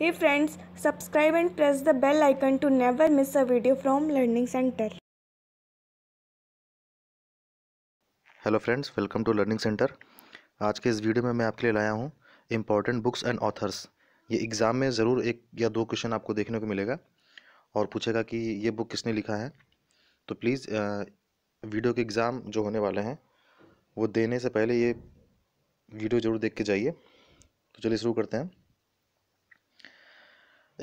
hey friends subscribe and press the bell icon to never miss a video from learning centre hello friends welcome to learning centre आज के इस video में मैं आपके लिए लाया हूँ इम्पॉर्टेंट बुक्स एंड ऑथर्स ये एग्ज़ाम में ज़रूर एक या दो क्वेश्चन आपको देखने को मिलेगा और पूछेगा कि ये बुक किसने लिखा है तो प्लीज़ वीडियो के एग्ज़ाम जो होने वाले हैं वो देने से पहले ये वीडियो ज़रूर देख के जाइए तो चलिए शुरू करते हैं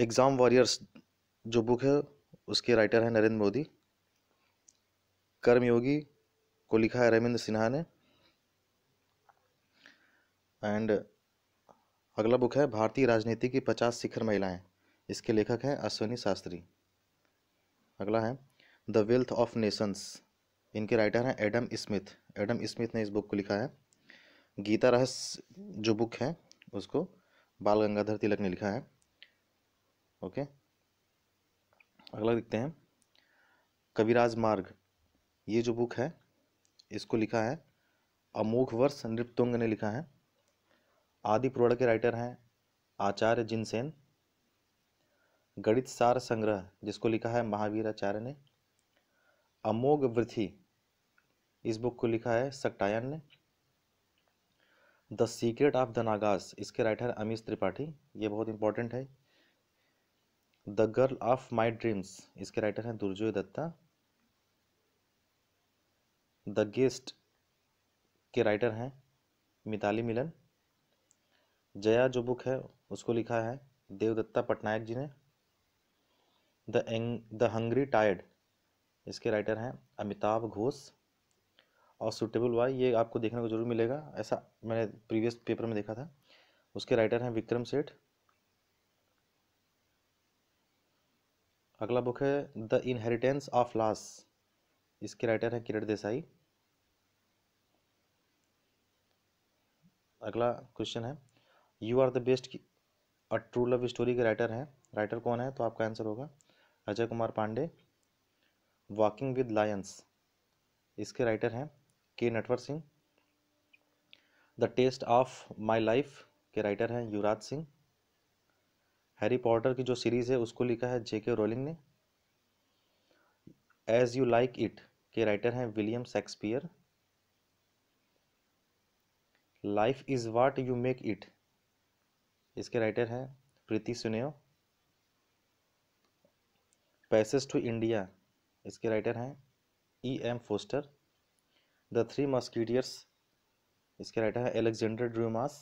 एग्ज़ाम वॉरियर्स जो बुक है उसके राइटर हैं नरेंद्र मोदी कर्मयोगी को लिखा है रविंद्र सिन्हा ने एंड अगला बुक है भारतीय राजनीति की पचास शिखर महिलाएं इसके लेखक हैं अश्विनी शास्त्री अगला है द वेल्थ ऑफ नेशंस इनके राइटर हैं एडम स्मिथ एडम स्मिथ ने इस बुक को लिखा है गीता रहस्य जो बुक है उसको बाल गंगाधर तिलक ने लिखा है ओके अगला देखते हैं कविराज मार्ग ये जो बुक है इसको लिखा है अमोघवर्ष नृपतुंग ने लिखा है आदि पुराण के राइटर हैं आचार्य जिनसेन गणित सार संग्रह जिसको लिखा है महावीर आचार्य ने अमोघ वृथि इस बुक को लिखा है सक्टायन ने the secret of the Nagas इसके राइटर अमीश त्रिपाठी ये बहुत इंपॉर्टेंट है the girl of my dreams इसके राइटर हैं दुर्जोय दत्ता द गेस्ट के राइटर हैं मिताली मिलन जया जो बुक है उसको लिखा है देवदत्ता पटनायक जी ने द एंग द हंग्री टायर्ड इसके राइटर हैं अमिताभ घोष और सुटेबल वाई ये आपको देखने को जरूर मिलेगा ऐसा मैंने प्रीवियस पेपर में देखा था उसके राइटर हैं विक्रम सेठ अगला बुक है द इनहेरिटेंस ऑफ लास इसके राइटर हैं किरण देसाई अगला क्वेश्चन है you are the best a true love story के राइटर हैं राइटर कौन है तो आपका आंसर होगा Ajay Kumar Pandey walking with lions इसके राइटर हैं K Natwar Singh the test of my life के राइटर हैं युवराज सिंह हैरी पॉटर की जो सीरीज़ है उसको लिखा है जे के रोलिंग ने एज यू लाइक इट के राइटर हैं William Shakespeare life is what you make it इसके राइटर हैं Preeti Shenoy passage to India इसके राइटर हैं E M Forster the three musketeers इसके राइटर हैं Alexander Dumas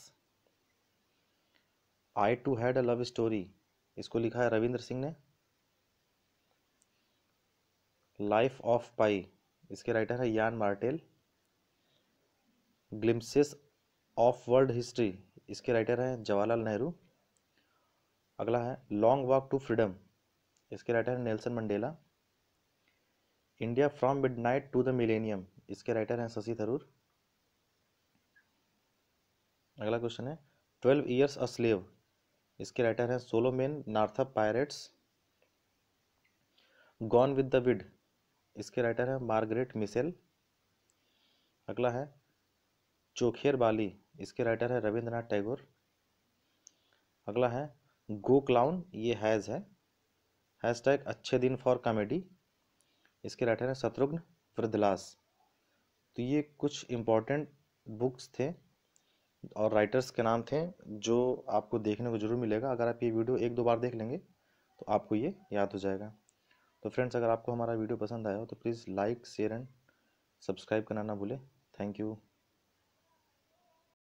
I too had a love story इसको लिखा है रविंद्र सिंह ने लाइफ ऑफ पाई इसके राइटर है Yann Martel glimpses of world history इसके राइटर हैं जवाहरलाल नेहरू अगला है लॉन्ग वॉक टू फ्रीडम इसके राइटर हैं Nelson Mandela India from midnight to the millennium इसके राइटर हैं शशि थरूर अगला क्वेश्चन है ट्वेल्व ईयर्स अ स्लेव इसके राइटर हैं Solomon Northup pirates gone with the wind इसके राइटर हैं मार्गरेट मिसेल अगला है चोखेर बाली इसके राइटर है रविंद्रनाथ टैगोर अगला है गो क्लाउन ये हैज़ है हैश टैग अच्छे दिन फॉर कॉमेडी इसके राइटर हैं शत्रुघ्न वृद्धलास तो ये कुछ इम्पोर्टेंट बुक्स थे और राइटर्स के नाम थे जो आपको देखने को जरूर मिलेगा अगर आप ये वीडियो एक दो बार देख लेंगे तो आपको ये याद हो जाएगा तो फ्रेंड्स अगर आपको हमारा वीडियो पसंद आया हो तो please like share and subscribe करना ना भूलें थैंक यू